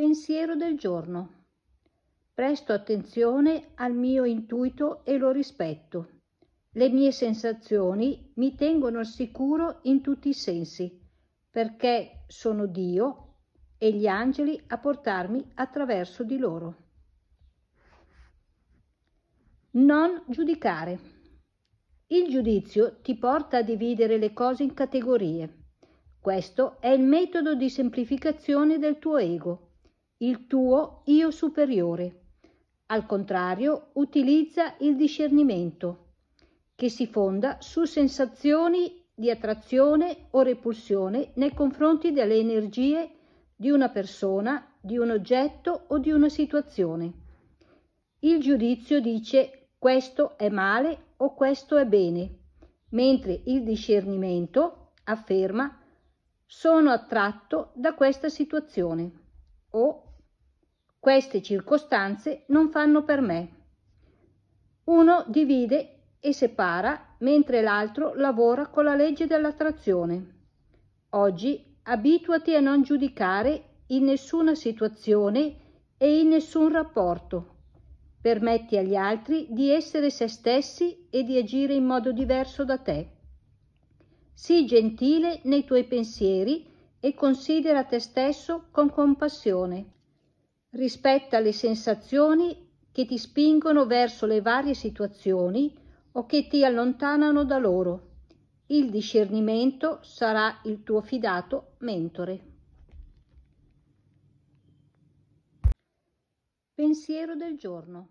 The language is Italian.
Pensiero del giorno. Presto attenzione al mio intuito e lo rispetto. Le mie sensazioni mi tengono al sicuro in tutti i sensi, perché sono Dio e gli angeli a portarmi attraverso di loro. Non giudicare. Il giudizio ti porta a dividere le cose in categorie. Questo è il metodo di semplificazione del tuo ego il tuo io superiore. Al contrario, utilizza il discernimento, che si fonda su sensazioni di attrazione o repulsione nei confronti delle energie di una persona, di un oggetto o di una situazione. Il giudizio dice questo è male o questo è bene, mentre il discernimento afferma sono attratto da questa situazione o queste circostanze non fanno per me. Uno divide e separa, mentre l'altro lavora con la legge dell'attrazione. Oggi abituati a non giudicare in nessuna situazione e in nessun rapporto. Permetti agli altri di essere se stessi e di agire in modo diverso da te. Sii gentile nei tuoi pensieri e considera te stesso con compassione rispetta le sensazioni che ti spingono verso le varie situazioni o che ti allontanano da loro. Il discernimento sarà il tuo fidato mentore. Pensiero del giorno.